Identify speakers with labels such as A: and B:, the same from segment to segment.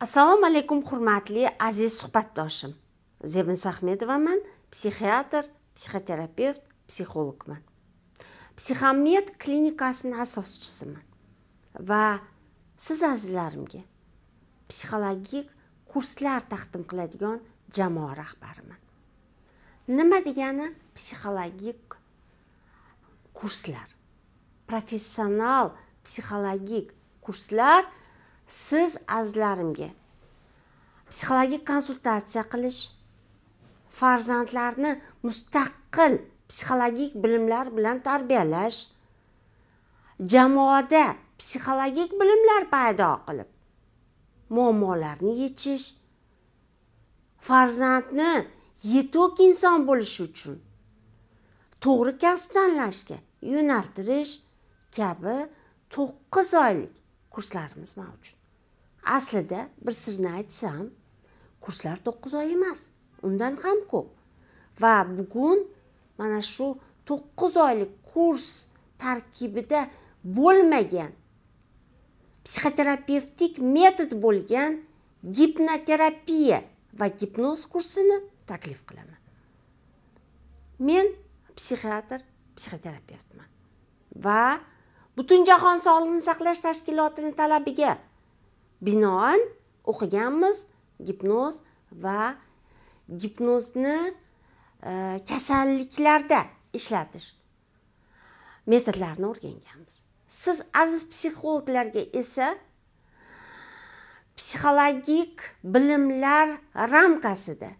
A: assalomu alaykum hurmatli aziz suhbatdoshim zebin sahmedovaman psixiatr psixoterapevt psixologman psixomed klinikasining asoschisiman va siz azizlarimga psixologik kurslar taqdim qiladigan jamoa rahbariman nima degani psixologik kurslar professional psixologik kurslar siz azizlarimga psixologik konsultatsiya qilish farzandlarni mustaqil psixologik bilimlar bilan tarbiyalash jamoada psixologik bilimlar paydo qilib muammolarni yechish farzandni yetuk inson bo'lishi uchun to'g'ri kasb tanlashga yo'naltirish kabi to'qqiz oylik kurslarimiz mavjud aslida bir sirni aytsam kurslar to'qqiz oy emas undan ham ko'p va bugun mana shu to'qqiz oylik kurs tarkibida bo'lmagan psixoterapevtik metod bo'lgan gipnoterapiya va gipnoz kursini taklif qilaman men psixiatr psixoterapevtman va butun jahon sog'liqni saqlash tashkilotini talabiga binoan o'qiganmiz gipnoz va gipnozni e, kasalliklarda ishlatish metodlarini o'rganganmiz siz aziz psixologlarga esa psixologik bilimlar ramkasida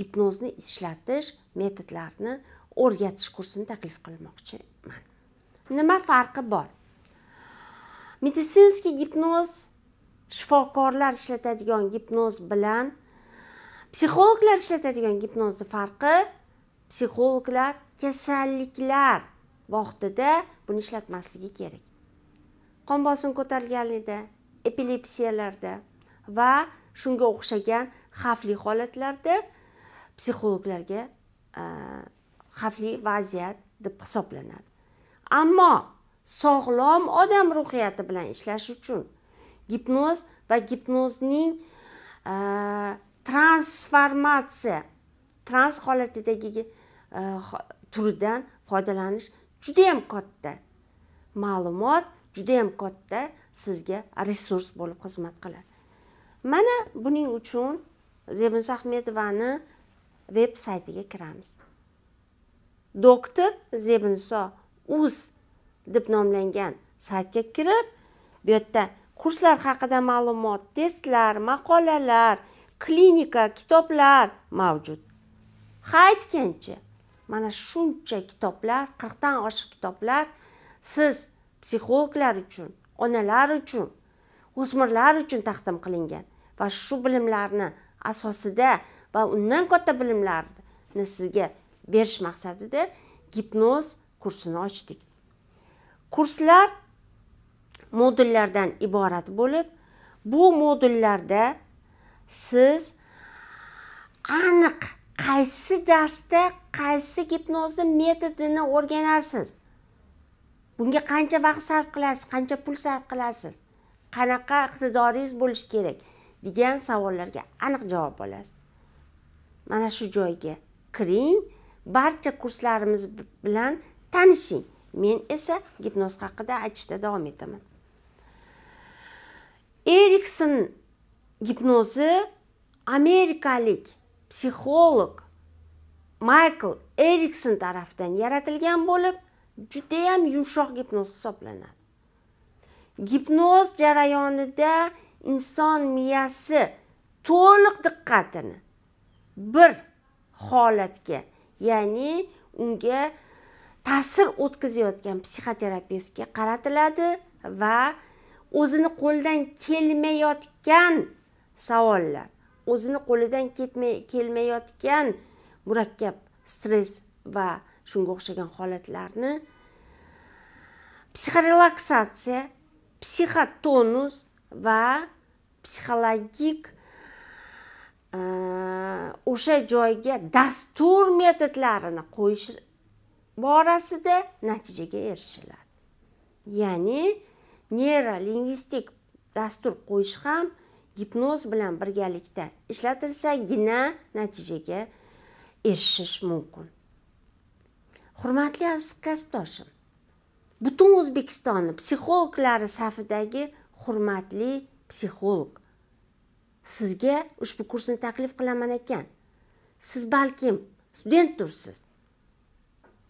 A: gipnozni ishlatish metodlarini o'rgatish kursini taklif qilmoqchiman nima farqi bor meditsinskiy gipnoz shifokorlar ishlatadigan gipnoz bilan psixologlar ishlatadigan gipnozni farqi psixologlar kasalliklar vaqtida buni ishlatmasligi kerak qon bosim ko'tarilganlikda epilepsiyalarda va shunga o'xshagan xavfli holatlarda psixologlarga e, xavfli vaziyat deb hisoblanadi ammo sog'lom odam ruhiyati bilan ishlash uchun gipnoz va gipnozning e, transformatsiya trans holatidagi e, turidan foydalanish juda yam katta ma'lumot juda yam katta sizga resurs bo'lib xizmat qiladi mana buning uchun zebunis ahmedovani veb saytiga kiramiz doktor zebiniso uz deb nomlangan saytga kirib bu yerda kurslar haqida ma'lumot testlar maqolalar klinika kitoblar mavjud ha aytgancha mana shuncha kitoblar qirqdan oshiq kitoblar siz psixologlar uchun onalar uchun o'smirlar uchun taqdim qilingan va shu bilimlarni asosida va undan katta bilimlarni sizga berish maqsadida gipnoz kursini ochdik kurslar modullardan iborat bo'lib bu modullarda siz aniq qaysi darsda qaysi gipnozni metodini o'rganasiz bunga qancha vaqt sarf qilasiz qancha pul sarf qilasiz qanaqa iqtidoringiz bo'lishi kerak degan savollarga aniq javob olasiz mana shu joyga kiring barcha kurslarimiz bilan tanishing men esa gipnoz haqida aytishda davom etaman Эриксон гипнозы Америкалик психолог Майкл Эриксон тарафдан яратылган болып, жүдеям юмшоқ гипноз сопланады. Гипноз жарайонида инсон миясы толық диққатыны бір холатке, яни унге тасыр өткізе өткен психотерапевтке қаратылады ва ва o'zini qo'lidan kelmayotgan savollar o'zini qo'lidan ketmay kelmayotgan murakkab stress va shunga o'xshagan holatlarni psixorelaksatsiya psixotonus va psixologik e, o'sha joyga dastur metodlarini qo'yish borasida natijaga erishiladi ya'ni neyrolingvistik dastur qo'yish ham gipnoz bilan birgalikda ishlatilsagina natijaga erishish mumkin hurmatli aziz kasbdoshim butun o'zbekistonni psixologlari safidagi hurmatli psixolog sizga ushbu kursni taklif qilaman ekan siz balkim studentdursiz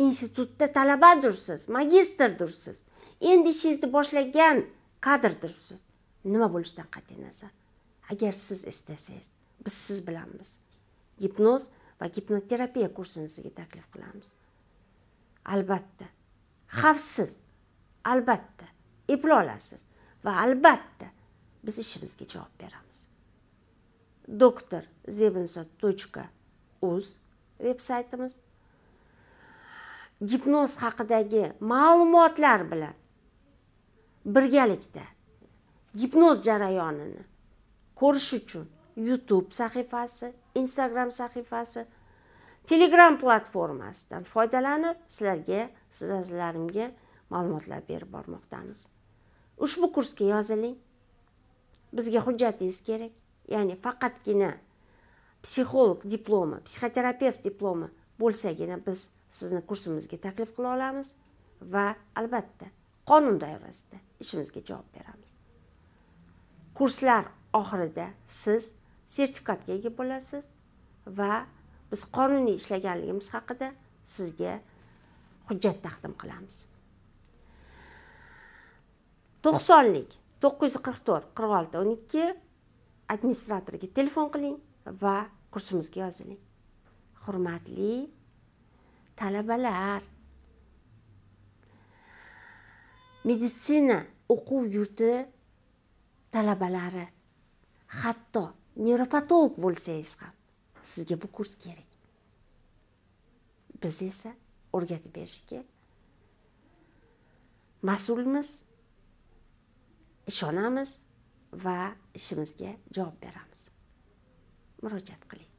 A: institutda talabadursiz magistrdursiz endi ishingizni boshlagan kadrdir siz nima bo'lishidan qat'iy nazar agar siz istasangiz biz siz bilanmiz gipnoz va gipnoterapiya kursini sizga taklif qilamiz albatta xavfsiz albatta eplay olasiz va albatta biz ishimizga javob beramiz doktor zebinso точка uz veb saytimiz gipnoz haqidagi ma'lumotlar bilan birgalikda gipnoz jarayonini ko'rish uchun youtube sahifasi instagram sahifasi telegram platformasidan foydalanib sizlarga siz azizlarimga ma'lumotlar berib bormoqdamiz ushbu kursga yoziling bizga hujjatingiz kerak ya'ni faqatgina psixolog diplomi psixoterapevt diplomi bo'lsagina biz sizni kursimizga taklif qila olamiz va albatta qonun doirasida ishimizga javob beramiz kurslar oxirida siz sertifikatga ega bo'lasiz va biz qonuniy ishlaganligimiz haqida sizga hujjat taqdim qilamiz to'qsonlik to'qqiz yuz qirq to'rt qirq olti o'n ikki administratorga telefon qiling va kursimizga yoziling hurmatli talabalar meditsina o'quv yurti talabalari hatto neyropatolog bo'lsangiz ham sizga bu kurs kerak biz esa o'rgatib berishga mas'ulmiz ishonamiz va ishimizga javob beramiz murojaat qiling